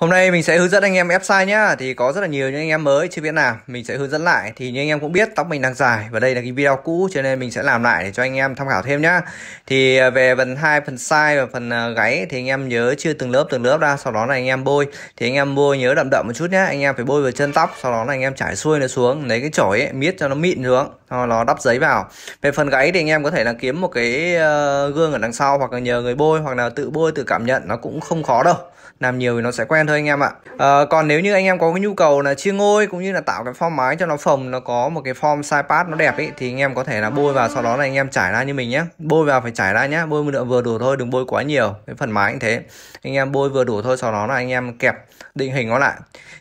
Hôm nay mình sẽ hướng dẫn anh em ép sai nhá Thì có rất là nhiều những anh em mới chưa biết làm Mình sẽ hướng dẫn lại Thì như anh em cũng biết tóc mình đang dài Và đây là cái video cũ cho nên mình sẽ làm lại để cho anh em tham khảo thêm nhá Thì à, về phần hai phần sai và phần à, gáy Thì anh em nhớ chưa từng lớp từng lớp ra Sau đó là anh em bôi Thì anh em bôi nhớ đậm đậm một chút nhá Anh em phải bôi vào chân tóc Sau đó là anh em trải xuôi nó xuống Lấy cái chổi ấy miết cho nó mịn xuống Sau nó đắp giấy vào Về phần gáy thì anh em có thể là kiếm một cái à, gương ở đằng sau Hoặc là nhờ người bôi Hoặc là tự bôi tự cảm nhận Nó cũng không khó đâu Làm nhiều thì nó sẽ quen thôi anh em ạ à, còn nếu như anh em có cái nhu cầu là chia ngôi cũng như là tạo cái form mái cho nó phồng nó có một cái form side pad nó đẹp ấy thì anh em có thể là bôi vào sau đó là anh em trải ra như mình nhé bôi vào phải trải ra nhé bôi một lượng vừa đủ thôi đừng bôi quá nhiều cái phần mái cũng thế anh em bôi vừa đủ thôi sau đó là anh em kẹp định hình nó lại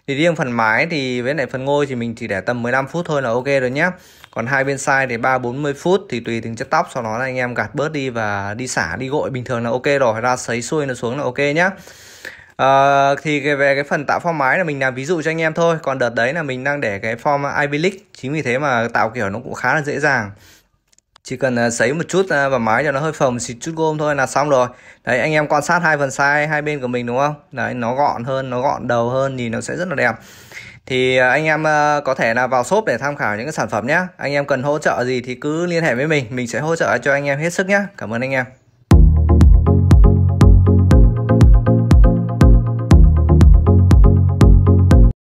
thì riêng phần mái thì với lại phần ngôi thì mình chỉ để tầm 15 phút thôi là ok rồi nhé còn hai bên side thì 3 40 phút thì tùy từng chất tóc sau đó là anh em gạt bớt đi và đi xả đi gội bình thường là ok rồi ra sấy xuôi nó xuống là ok nhé à, thì về cái phần tạo form mái là mình làm ví dụ cho anh em thôi còn đợt đấy là mình đang để cái form Ivy League chính vì thế mà tạo kiểu nó cũng khá là dễ dàng chỉ cần ờ, sấy một chút ờ, vào mái cho nó hơi phồng xịt chút gôm thôi là xong rồi đấy anh em quan sát hai phần sai hai bên của mình đúng không đấy nó gọn hơn nó gọn đầu hơn thì nó sẽ rất là đẹp thì anh em có thể là vào shop để tham khảo những cái sản phẩm nhé anh em cần hỗ trợ gì thì cứ liên hệ với mình mình sẽ hỗ trợ cho anh em hết sức nhé cảm ơn anh em